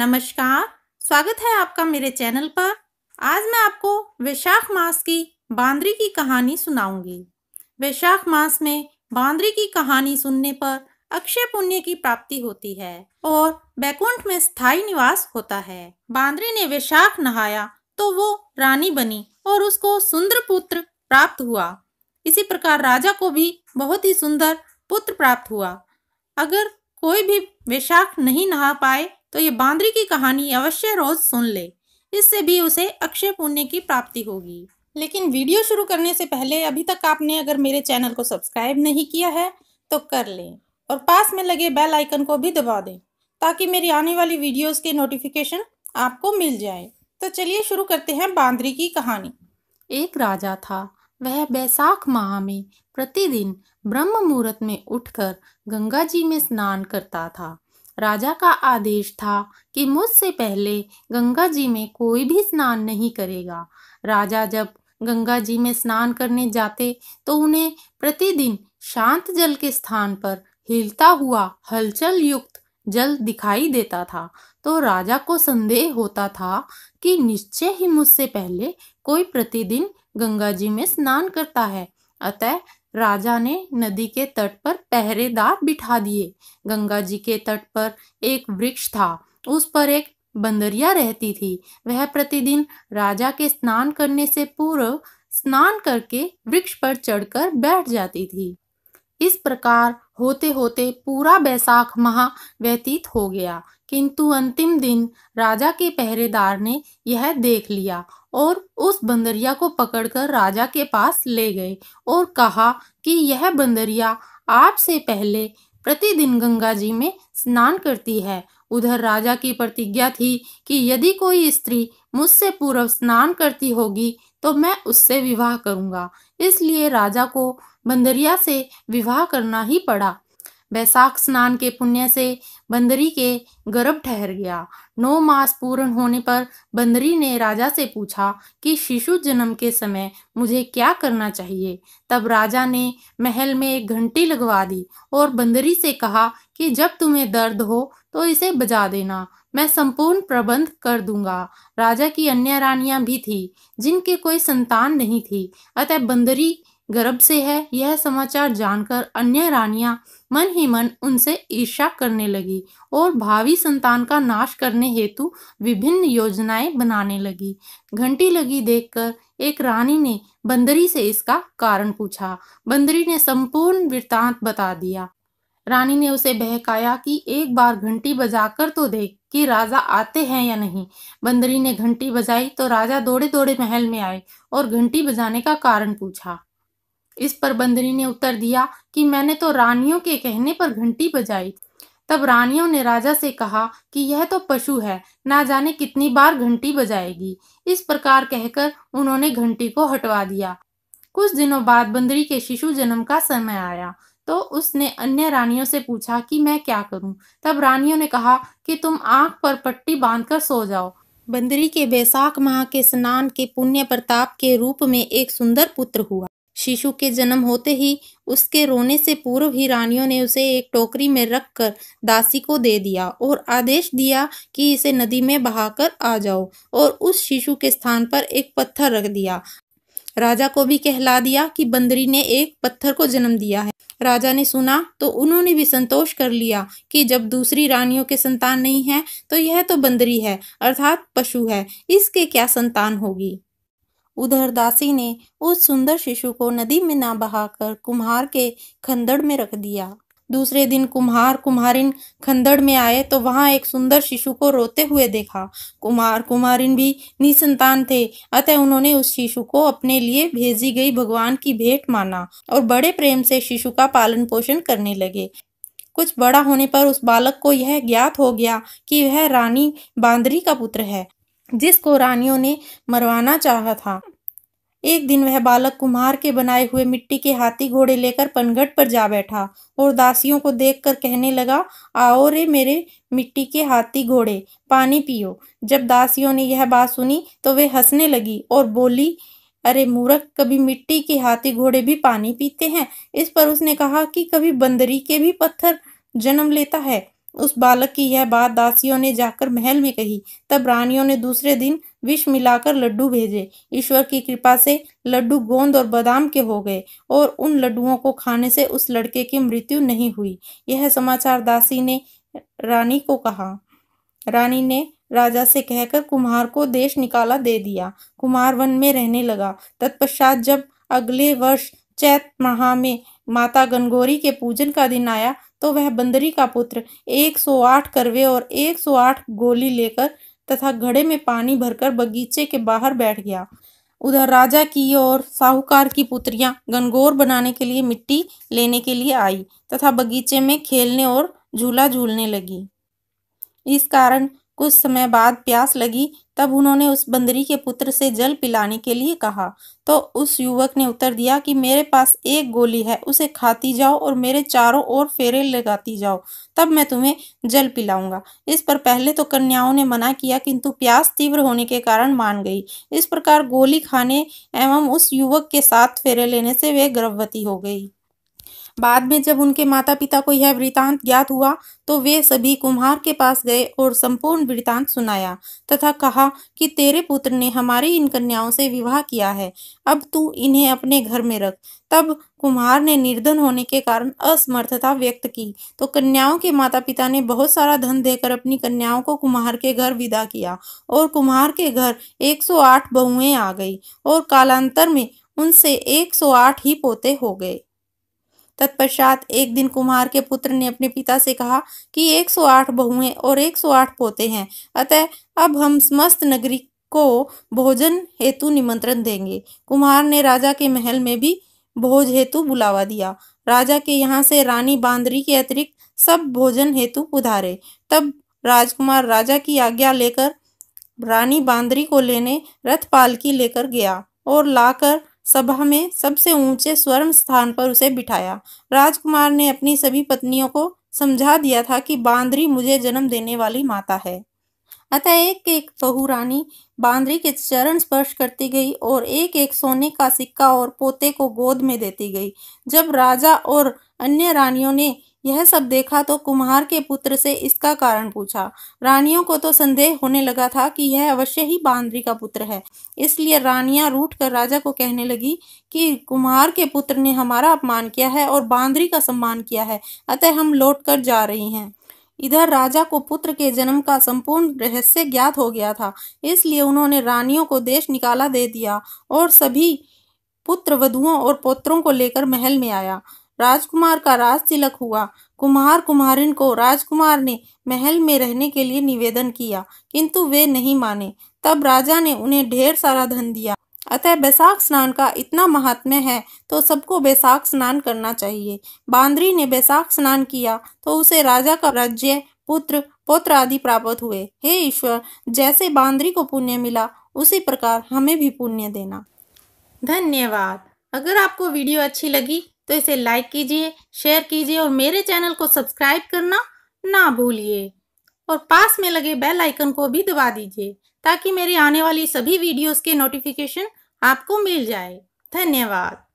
नमस्कार स्वागत है आपका मेरे चैनल पर आज मैं आपको वैशाख मास की बांद्री की कहानी सुनाऊंगी वैशाख मास में बांद्री की कहानी सुनने पर अक्षय पुण्य की प्राप्ति होती है और बैकुंठ में स्थायी निवास होता है बांद्री ने वैशाख नहाया तो वो रानी बनी और उसको सुंदर पुत्र प्राप्त हुआ इसी प्रकार राजा को भी बहुत ही सुंदर पुत्र प्राप्त हुआ अगर कोई भी वैशाख नहीं नहा पाए तो ये बांद्री की कहानी अवश्य रोज सुन ले इससे भी उसे अक्षय पुण्य की प्राप्ति होगी लेकिन वीडियो शुरू करने से पहले अभी तक आपने अगर मेरे चैनल को सब्सक्राइब नहीं किया है तो कर लें और पास में लगे बेल आइकन को भी दबा दें ताकि मेरी आने वाली वीडियोस के नोटिफिकेशन आपको मिल जाए तो चलिए शुरू करते हैं बांद्री की कहानी एक राजा था वह बैसाख माह में प्रतिदिन ब्रह्म मुहूर्त में उठकर गंगा जी में स्नान करता था राजा का आदेश था कि मुझसे पहले गंगा जी में कोई भी स्नान नहीं करेगा राजा जब गंगा जी में स्नान करने जाते तो उन्हें प्रतिदिन शांत जल के स्थान पर हिलता हुआ हलचल युक्त जल दिखाई देता था तो राजा को संदेह होता था कि निश्चय ही मुझसे पहले कोई प्रतिदिन गंगा जी में स्नान करता है अतः राजा ने नदी के तट पर पहरेदार बिठा दिए गंगा जी के तट पर एक वृक्ष था उस पर एक बंदरिया रहती थी वह प्रतिदिन राजा के स्नान करने से पूर्व स्नान करके वृक्ष पर चढ़कर बैठ जाती थी इस प्रकार होते होते पूरा बैसाख माह व्यतीत हो गया किंतु अंतिम दिन राजा के पहरेदार ने यह देख लिया और उस बंदरिया को पकड़कर राजा के पास ले गए और कहा कि यह बंदरिया आपसे पहले प्रतिदिन गंगा जी में स्नान करती है उधर राजा की प्रतिज्ञा थी कि यदि कोई स्त्री मुझसे पूर्व स्नान करती होगी तो मैं उससे विवाह करूंगा इसलिए राजा को बंदरिया से विवाह करना ही पड़ा बैसाख स्नान के पुण्य से बंदरी के गर्भ ठहर गया नौ मास पूर्ण होने पर बंदरी ने राजा से पूछा कि शिशु जन्म के समय मुझे क्या करना चाहिए तब राजा ने महल में एक घंटी लगवा दी और बंदरी से कहा कि जब तुम्हें दर्द हो तो इसे बजा देना मैं संपूर्ण प्रबंध कर दूंगा राजा की अन्य रानियां भी थी जिनके कोई संतान नहीं थी अतः बंदरी गर्भ से है यह समाचार जानकर अन्य रानियां मन ही मन उनसे ईर्षा करने लगी और भावी संतान का नाश करने हेतु विभिन्न योजनाएं बनाने लगी घंटी लगी देखकर एक रानी ने बंदरी से इसका कारण पूछा बंदरी ने संपूर्ण वृतांत बता दिया रानी ने उसे बहकाया कि एक बार घंटी बजाकर तो देख कि राजा आते हैं या नहीं बंदरी ने घंटी बजाई तो राजा दौड़े दौड़े महल में आए और घंटी बजाने का कारण पूछा इस पर बंदरी ने उत्तर दिया कि मैंने तो रानियों के कहने पर घंटी बजाई तब रानियों ने राजा से कहा कि यह तो पशु है ना जाने कितनी बार घंटी बजाएगी इस प्रकार कहकर उन्होंने घंटी को हटवा दिया कुछ दिनों बाद बंदरी के शिशु जन्म का समय आया तो उसने अन्य रानियों से पूछा कि मैं क्या करूं तब रानियों ने कहा कि तुम आंख पर पट्टी बांधकर सो जाओ बंदरी के बैसाख माह के स्नान के पुण्य प्रताप के रूप में एक सुंदर पुत्र हुआ शिशु के जन्म होते ही उसके रोने से पूर्व ही रानियों ने उसे एक टोकरी में रखकर दासी को दे दिया और आदेश दिया कि इसे नदी में बहाकर आ जाओ और उस शिशु के स्थान पर एक पत्थर रख दिया राजा को भी कहला दिया कि बंदरी ने एक पत्थर को जन्म दिया है राजा ने सुना तो उन्होंने भी संतोष कर लिया कि जब दूसरी रानियों के संतान नहीं है तो यह तो बंदरी है अर्थात पशु है इसके क्या संतान होगी उधर दासी ने उस सुंदर शिशु को नदी में ना बहाकर कुम्हार के खंदड़ में रख दिया दूसरे दिन कुम्हार कुम्हारिन खंदड़ में आए तो वहाँ एक सुंदर शिशु को रोते हुए देखा कुम्हार कुम्हारिन भी निसंतान थे अतः उन्होंने उस शिशु को अपने लिए भेजी गई भगवान की भेंट माना और बड़े प्रेम से शिशु का पालन पोषण करने लगे कुछ बड़ा होने पर उस बालक को यह ज्ञात हो गया कि वह रानी बांदरी का पुत्र है जिसको रानियों ने मरवाना चाहा था एक दिन वह बालक कुमार के बनाए हुए मिट्टी के हाथी घोड़े लेकर पनघट पर जा बैठा और दासियों को देखकर कहने लगा आओ रे मेरे मिट्टी के हाथी घोड़े पानी पियो जब दासियों ने यह बात सुनी तो वे हंसने लगी और बोली अरे मूर्ख कभी मिट्टी के हाथी घोड़े भी पानी पीते हैं इस पर उसने कहा कि कभी बंदरी के भी पत्थर जन्म लेता है उस बालक की यह बात दासियों ने जाकर महल में कही तब रानियों ने दूसरे दिन विष मिलाकर लड्डू भेजे ईश्वर की कृपा से लड्डू गोंद और बादाम के हो गए और उन लड्डुओं को खाने से उस लड़के की मृत्यु नहीं हुई यह समाचार दासी ने रानी को कहा रानी ने राजा से कहकर कुम्हार को देश निकाला दे दिया कुमार वन में रहने लगा तत्पश्चात जब अगले वर्ष चैत माह में माता गनगोरी के पूजन का दिन आया तो वह बंदरी का पुत्र 108 करवे और 108 गोली लेकर तथा घड़े में पानी भरकर बगीचे के बाहर बैठ गया उधर राजा की और साहूकार की पुत्रियां गनगोर बनाने के लिए मिट्टी लेने के लिए आई तथा बगीचे में खेलने और झूला झूलने लगी इस कारण कुछ समय बाद प्यास लगी तब उन्होंने उस बंदरी के पुत्र से जल पिलाने के लिए कहा तो उस युवक ने उत्तर दिया कि मेरे पास एक गोली है उसे खाती जाओ और मेरे चारों ओर फेरे लगाती जाओ तब मैं तुम्हें जल पिलाऊंगा इस पर पहले तो कन्याओं ने मना किया किंतु प्यास तीव्र होने के कारण मान गई इस प्रकार गोली खाने एवं उस युवक के साथ फेरे लेने से वे गर्भवती हो गई बाद में जब उनके माता पिता को यह वृतांत ज्ञात हुआ तो वे सभी कुम्हार के पास गए और संपूर्ण वृतांत सुनाया तथा कहा कि तेरे पुत्र ने हमारी इन कन्याओं से विवाह किया है अब तू इन्हें अपने घर में रख तब कुम्हार ने निर्धन होने के कारण असमर्थता व्यक्त की तो कन्याओं के माता पिता ने बहुत सारा धन देकर अपनी कन्याओं को कुम्हार के घर विदा किया और कुम्हार के घर 108 बहुएं आ गई और कालांतर में उनसे 108 ही पोते हो गए तत्पश्चात एक दिन कुमार के पुत्र ने अपने पिता से कहा कि 108 बहुएं और 108 पोते हैं अतः अब हम समस्त नगरी को भोजन हेतु निमंत्रण देंगे कुमार ने राजा के महल में भी भोज हेतु बुलावा दिया राजा के यहाँ से रानी बांदरी के अतिरिक्त सब भोजन हेतु उधारे तब राजकुमार राजा की आज्ञा लेकर रानी बांदरी को लेने रथ पालकी लेकर गया और लाकर सभा में सबसे ऊंचे स्वर्ण स्थान पर उसे बिठाया राजकुमार ने अपनी सभी पत्नियों को समझा दिया था कि बांद्री मुझे जन्म देने वाली माता है अतः एक एक बहू रानी बांद्री के चरण स्पर्श करती गई और एक एक सोने का सिक्का और पोते को गोद में देती गई जब राजा और अन्य रानियों ने यह सब देखा तो कुम्हार के पुत्र से इसका कारण पूछा रानियों को तो संदेह होने लगा था कि यह अवश्य ही बांद्री का पुत्र है इसलिए रानियां रूठ कर राजा को कहने लगी कि कुम्हार के पुत्र ने हमारा अपमान किया है और बांद्री का सम्मान किया है अतः हम लौट कर जा रही हैं इधर राजा को पुत्र के जन्म का संपूर्ण रहस्य ज्ञात हो गया था इसलिए उन्होंने रानियों को देश निकाला दे दिया और सभी पुत्र वधुओं और पोत्रों को लेकर महल में आया राजकुमार का राज तिलक हुआ कुमार कुमारिन को राजकुमार ने महल में रहने के लिए निवेदन किया किंतु वे नहीं माने तब राजा ने उन्हें ढेर सारा धन दिया अतः बैसाख स्नान का इतना महात्म्य है तो सबको बैसाख स्नान करना चाहिए बांद्री ने बैसाख स्नान किया तो उसे राजा का राज्य पुत्र पौत्र आदि प्राप्त हुए हे ईश्वर जैसे बांद्री को पुण्य मिला उसी प्रकार हमें भी पुण्य देना धन्यवाद अगर आपको वीडियो अच्छी लगी तो इसे लाइक कीजिए शेयर कीजिए और मेरे चैनल को सब्सक्राइब करना ना भूलिए और पास में लगे बेल आइकन को भी दबा दीजिए ताकि मेरी आने वाली सभी वीडियोस के नोटिफिकेशन आपको मिल जाए धन्यवाद